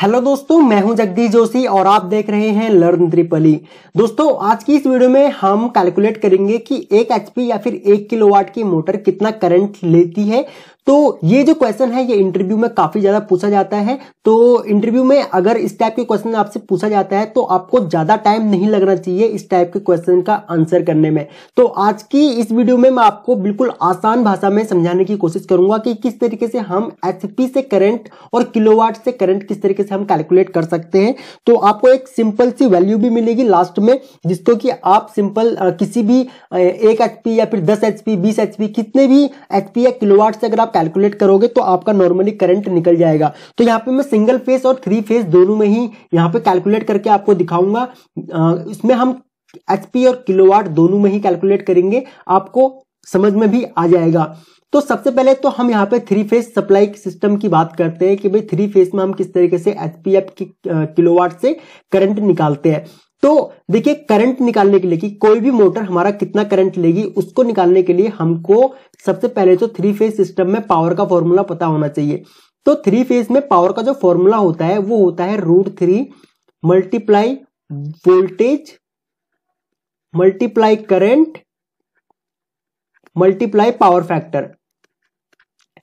hello दोस्तों मैं हूं जगदीश जोशी और आप देख रहे हैं लर्न त्रिपली दोस्तों आज की इस वीडियो में हम कैलकुलेट करेंगे कि एक एचपी या फिर एक किलोवाट की मोटर कितना करंट लेती है तो ये जो क्वेश्चन है ये इंटरव्यू में काफी ज्यादा पूछा जाता है तो इंटरव्यू में अगर इस टाइप के क्वेश्चन आपसे पूछा जाता है तो आपको ज्यादा टाइम नहीं लगना चाहिए इस टाइप के क्वेश्चन का आंसर करने में तो आज की इस वीडियो में मैं आपको बिल्कुल आसान भाषा में समझाने की कोशिश करूंगा कि किस तरीके से हम एचपी से करंट और किलोवाट से करंट किस तरीके से हम कैलकुलेट कर सकते हैं तो आपको एक सिंपल सी वैल्यू भी मिलेगी लास्ट में जिसको कि आप सिंपल किसी भी एक एचपी या फिर दस एचपी बीस एचपी कितने भी एचपी या किलोवाट से अगर आप कैलकुलेट करोगे तो आपका नॉर्मली करंट निकल जाएगा तो यहाँ पे मैं सिंगल फेज और थ्री फेज दोनों में ही यहाँ पे कैलकुलेट करके आपको दिखाऊंगा इसमें हम एचपी और किलोवाट दोनों में ही कैलकुलेट करेंगे आपको समझ में भी आ जाएगा तो सबसे पहले तो हम यहाँ पे थ्री फेज सप्लाई सिस्टम की बात करते हैं कि भाई थ्री फेज में हम किस तरीके से एचपीएफ की किलोवाट से करंट निकालते हैं तो देखिए करंट निकालने के लिए कि कोई भी मोटर हमारा कितना करंट लेगी उसको निकालने के लिए हमको सबसे पहले तो थ्री फेज सिस्टम में पावर का फॉर्मूला पता होना चाहिए तो थ्री फेज में पावर का जो फॉर्मूला होता है वो होता है root three multiply voltage multiply current multiply power factor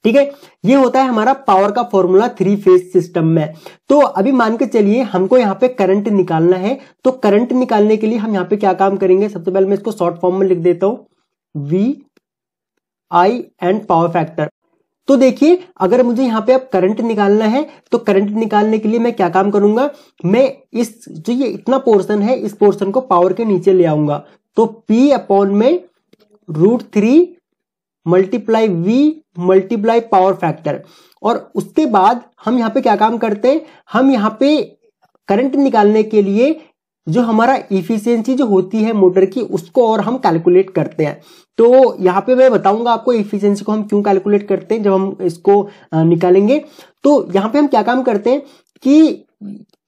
ठीक है ये होता है हमारा पावर का फॉर्मूला थ्री फेज सिस्टम में तो अभी मान के चलिए हमको यहाँ पे करंट निकालना है तो करंट निकालने के लिए हम यहाँ पे क्या काम करेंगे सबसे पहले मैं इसको शॉर्ट फॉर्म में लिख देता हूं V I and power factor तो देखिए अगर मुझे यहाँ पे अब करंट निकालना है तो करंट निकालने के लिए मैं क्या काम करूंगा मैं इस जो ये इतना पोर्शन है इस पोर्शन को पावर के नीचे ले आऊंगा तो P अपॉन में root three multiply V multiply power factor और उसके बाद हम यहाँ पे क्या काम करते हैं हम यहाँ पे करंट निकालने के लिए जो हमारा इफिशियंसी जो होती है मोटर की उसको और हम कैलकुलेट करते हैं तो यहाँ पे मैं बताऊंगा आपको इफिशियंसी को हम क्यों कैलकुलेट करते हैं जब हम इसको निकालेंगे तो यहाँ पे हम क्या काम करते हैं कि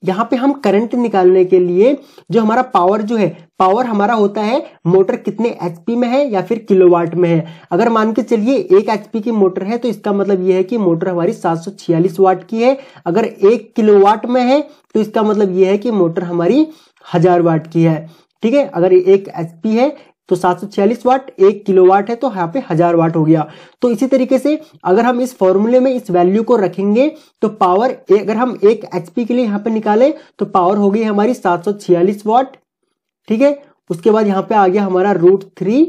यहाँ पे हम करंट निकालने के लिए जो हमारा पावर जो है पावर हमारा होता है मोटर कितने एचपी में है या फिर किलोवाट में है अगर मान के चलिए एक एचपी की मोटर है तो इसका मतलब यह है कि मोटर हमारी 746 वाट की है अगर एक किलोवाट में है तो इसका मतलब यह है कि मोटर हमारी हजार वाट की है ठीक है अगर एक एचपी है तो सात वाट एक किलो वाट है तो यहाँ पे हजार वाट हो गया तो इसी तरीके से अगर हम इस फॉर्मूले में इस वैल्यू को रखेंगे तो पावर अगर हम एक एचपी के लिए यहाँ पे निकालें तो पावर हो गई हमारी सात वाट ठीक है उसके बाद यहाँ पे आ गया हमारा रूट थ्री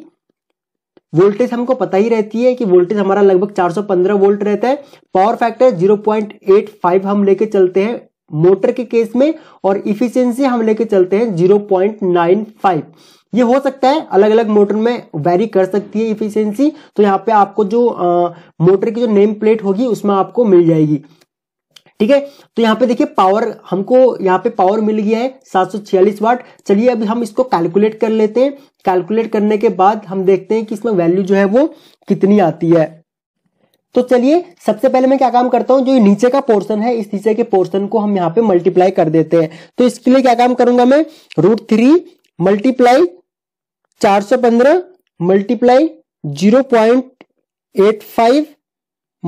वोल्टेज हमको पता ही रहती है कि वोल्टेज हमारा लगभग 415 वोल्ट रहता है पावर फैक्टर 0.85 हम लेके चलते हैं मोटर के केस में और इफिशियंसी हम लेके चलते हैं 0.95 ये हो सकता है अलग अलग मोटर में वेरी कर सकती है इफिशियंसी तो यहाँ पे आपको जो आ, मोटर की जो नेम प्लेट होगी उसमें आपको मिल जाएगी ठीक है तो यहाँ पे देखिए पावर हमको यहाँ पे पावर मिल गया है 746 वाट चलिए अभी हम इसको कैलकुलेट कर लेते हैं कैलकुलेट करने के बाद हम देखते हैं कि इसमें वैल्यू जो है वो कितनी आती है तो चलिए सबसे पहले मैं क्या काम करता हूँ जो नीचे का पोर्शन है इस नीचे के पोर्शन को हम यहाँ पे मल्टीप्लाई कर देते हैं तो इसके लिए क्या काम करूंगा मैं रूट थ्री मल्टीप्लाई चार सौ पंद्रह multiply zero point eight five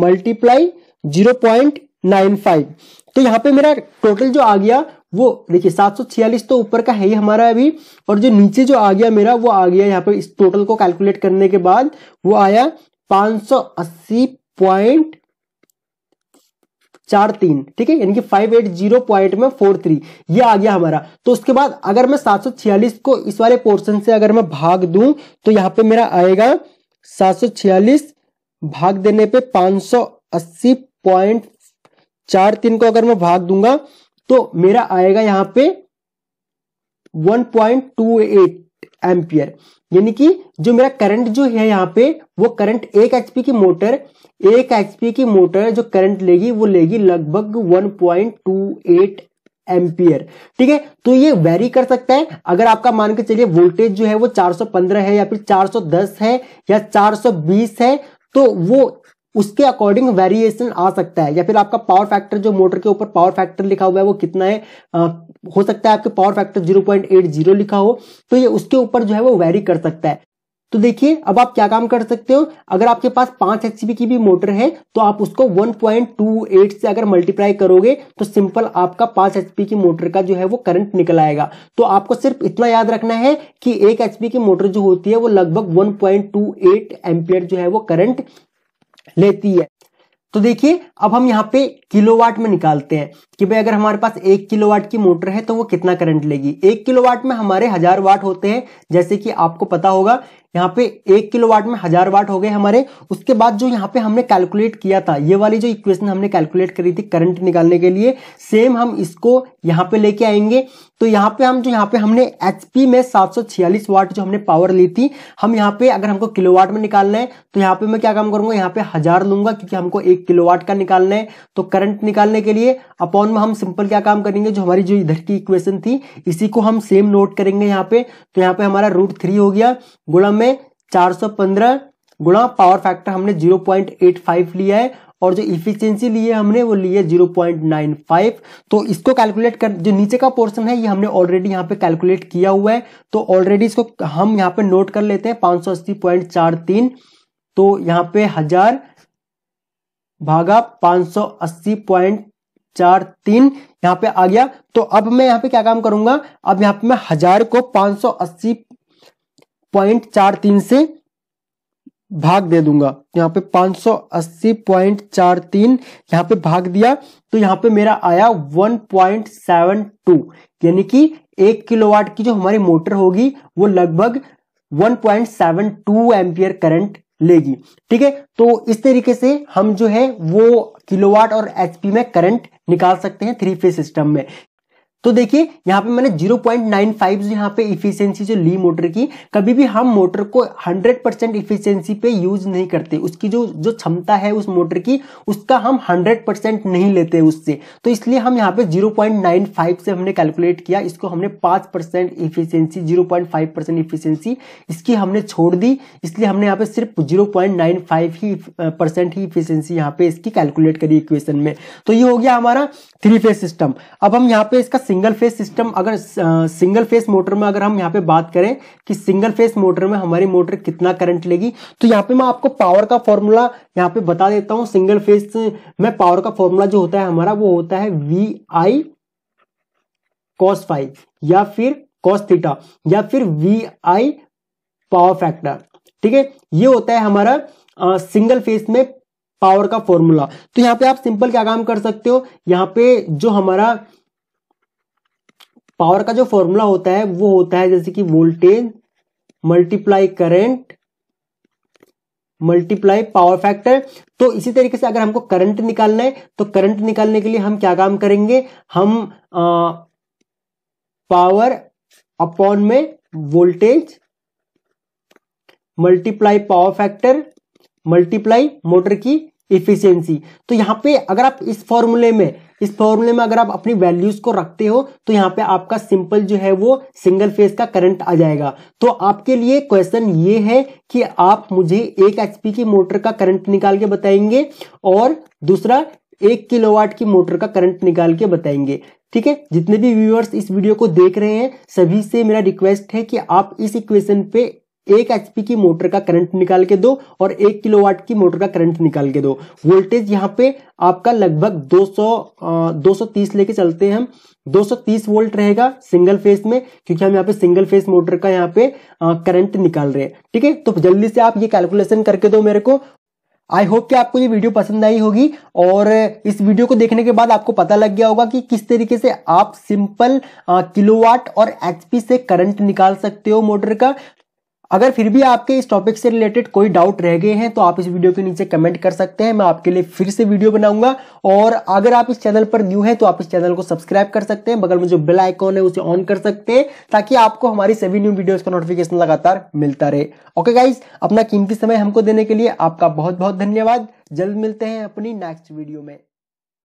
multiply zero point nine five तो यहाँ पे मेरा टोटल जो आ गया वो देखिए सात सौ छियालीस तो ऊपर का है ही हमारा अभी और जो नीचे जो आ गया मेरा वो आ गया यहाँ पे इस टोटल को कैलकुलेट करने के बाद वो आया पांच सौ अस्सी पॉइंट चार तीन ठीक है यानी कि फाइव एट जीरो पॉइंट में फोर थ्री ये आ गया हमारा तो उसके बाद अगर मैं सात सौ छियालीस को इस वाले पोर्शन से अगर मैं भाग दू तो यहां पे मेरा आएगा सात सौ छियालीस भाग देने पे पांच सौ अस्सी पॉइंट चार तीन को अगर मैं भाग दूंगा तो मेरा आएगा यहाँ पे one point two eight ampere यानी कि जो मेरा करंट जो है यहाँ पे वो करंट एक एचपी की मोटर एक एचपी की मोटर जो करंट लेगी वो लेगी लगभग 1.28 एम्पियर ठीक है तो ये वेरी कर सकता है अगर आपका मान के चलिए वोल्टेज जो है वो 415 है या फिर 410 है या 420 है तो वो उसके अकॉर्डिंग वेरिएशन आ सकता है या फिर आपका पावर फैक्टर जो मोटर के ऊपर पावर फैक्टर लिखा हुआ है वो कितना है आ, हो सकता है आपके पावर फैक्टर 0.80 लिखा हो तो ये उसके ऊपर जो है वो वेरी कर सकता है तो देखिए अब आप क्या काम कर सकते हो अगर आपके पास पांच एच की भी मोटर है तो आप उसको 1.28 से अगर मल्टीप्लाई करोगे तो सिंपल आपका पांच एच की मोटर का जो है वो करंट निकल आएगा तो आपको सिर्फ इतना याद रखना है कि एक एच की मोटर जो होती है वो लगभग वन पॉइंट एम्पियर जो है वो करंट लेती है तो देखिए अब हम यहाँ पे किलोवाट में निकालते हैं कि भाई अगर हमारे पास एक किलोवाट की मोटर है तो वो कितना करंट लेगी एक किलोवाट में हमारे हजार वाट होते हैं जैसे कि आपको पता होगा यहाँ पे एक किलो वाट में हजार वाट हो गए हमारे उसके बाद जो यहाँ पे हमने कैलकुलेट किया था ये वाली जो इक्वेशन हमने कैलकुलेट करी थी करंट निकालने के लिए सेम हम इसको यहाँ पे लेके आएंगे तो यहाँ पे हम जो यहाँ पे हमने एचपी में 746 वाट जो हमने पावर ली थी हम यहाँ पे अगर हमको वाट में निकालना है तो यहाँ पे मैं क्या काम करूंगा यहाँ पे हजार लूंगा क्योंकि हमको एक वाट का निकालना है तो करंट निकालने के लिए अपॉन में हम सिंपल क्या काम करेंगे जो हमारी जो इधर की इक्वेशन थी इसी को हम सेम नोट करेंगे यहाँ पे तो यहाँ पे हमारा रूट थ्री हो गया गुणा में 415 गुणा पावर फैक्टर हमने 0.85 लिया है और जो इफिशियंसी ली है हमने वो ली है 0.95 तो इसको कैलकुलेट कर जो नीचे का पोर्शन है ये हमने ऑलरेडी यहाँ पे कैलकुलेट किया हुआ है तो ऑलरेडी इसको हम यहाँ पे नोट कर लेते हैं पांच तो यहाँ पे हजार भागा तीन यहाँ पे आ गया तो अब मैं यहाँ पे क्या काम करूंगा अब यहाँ पे मैं हजार को अस्सी पॉइंट चार तीन से भाग दे दूंगा यहाँ पे 580.43 यहाँ पे भाग दिया तो यहाँ पे मेरा आया 1.72 यानी कि एक किलोवाट की जो हमारी मोटर होगी वो लगभग 1.72 एम्पियर करंट लेगी ठीक है तो इस तरीके से हम जो है वो किलोवाट और एचपी में करंट निकाल सकते हैं थ्री फेज सिस्टम में तो देखिए यहाँ पे मैंने 0.95 पॉइंट यहाँ पे इफिशियंसी जो ली मोटर की कभी भी हम मोटर को 100 परसेंट इफिशियंसी पे यूज नहीं करते उसकी जो जो क्षमता है उस मोटर की उसका हम 100 परसेंट नहीं लेते उससे तो इसलिए हम यहाँ पे 0.95 से हमने कैलकुलेट किया इसको हमने 5 percent efficiency zero percent efficiency इसकी हमने छोड़ दी इसलिए हमने यहाँ पे सिर्फ जीरो ही परसेंट ही इफिशियंसी यहाँ पे इसकी कैलकुलेट करी इक्वेशन में तो ये हो गया हमारा थ्री फेज सिस्टम अब हम यहाँ पे इसका सिंगल फेस सिस्टम अगर सिंगल फेस मोटर में अगर हम यहाँ पे बात करें कि सिंगल फेस मोटर में हमारी मोटर कितना करंट लेगी तो यहाँ पे मैं आपको पावर का फॉर्मूला यहाँ पे बता देता हूँ सिंगल फेस में पावर का फॉर्मूला जो होता है हमारा वो होता है वी आई कॉस फाइव या फिर कॉस थीटा या फिर वी आई पावर फैक्टर ठीक है ये होता है हमारा आ, सिंगल फेस में पावर का फॉर्मूला तो यहाँ पे आप सिंपल क्या काम कर सकते हो यहाँ पे जो हमारा पावर का जो फॉर्मूला होता है वो होता है जैसे कि voltage multiply current multiply power factor तो इसी तरीके से अगर हमको करंट निकालना है तो करंट निकालने के लिए हम क्या काम करेंगे हम आ, पावर अपॉन में voltage multiply power factor multiply motor की इफिशियंसी तो यहां पे अगर आप इस फॉर्मूले में इस फॉर्मूले में अगर आप अपनी वैल्यूज को रखते हो तो यहाँ पे आपका सिंपल जो है वो सिंगल फेज का करंट आ जाएगा तो आपके लिए क्वेश्चन ये है कि आप मुझे एक एचपी की मोटर का करंट निकाल के बताएंगे और दूसरा एक किलोवाट की मोटर का करंट निकाल के बताएंगे ठीक है जितने भी व्यूअर्स इस वीडियो को देख रहे हैं सभी से मेरा रिक्वेस्ट है कि आप इस इक्वेशन पे एक एचपी की मोटर का करंट निकाल के दो और एक किलोवाट की मोटर का करंट निकाल के दो वोल्टेज यहाँ पे आपका लगभग 200 सौ 230 लेके चलते हैं हम 230 वोल्ट रहेगा सिंगल फेस में क्योंकि हम यहाँ पे सिंगल फेस मोटर का यहाँ पे करंट निकाल रहे हैं ठीक है तो जल्दी से आप ये कैलकुलेशन करके दो मेरे को आई होप कि आपको ये वीडियो पसंद आई होगी और इस वीडियो को देखने के बाद आपको पता लग गया होगा कि किस तरीके से आप सिंपल किलोवाट और एचपी से करंट निकाल सकते हो मोटर का अगर फिर भी आपके इस टॉपिक से रिलेटेड कोई डाउट रह गए हैं तो आप इस वीडियो के नीचे कमेंट कर सकते हैं मैं आपके लिए फिर से वीडियो बनाऊंगा और अगर आप इस चैनल पर न्यू है तो आप इस चैनल को सब्सक्राइब कर सकते हैं बगल में जो बेल आइकॉन है उसे ऑन कर सकते हैं ताकि आपको हमारी सभी न्यू वीडियोज का नोटिफिकेशन लगातार मिलता रहे ओके गाइज अपना कीमती समय हमको देने के लिए आपका बहुत बहुत धन्यवाद जल्द मिलते हैं अपनी नेक्स्ट वीडियो में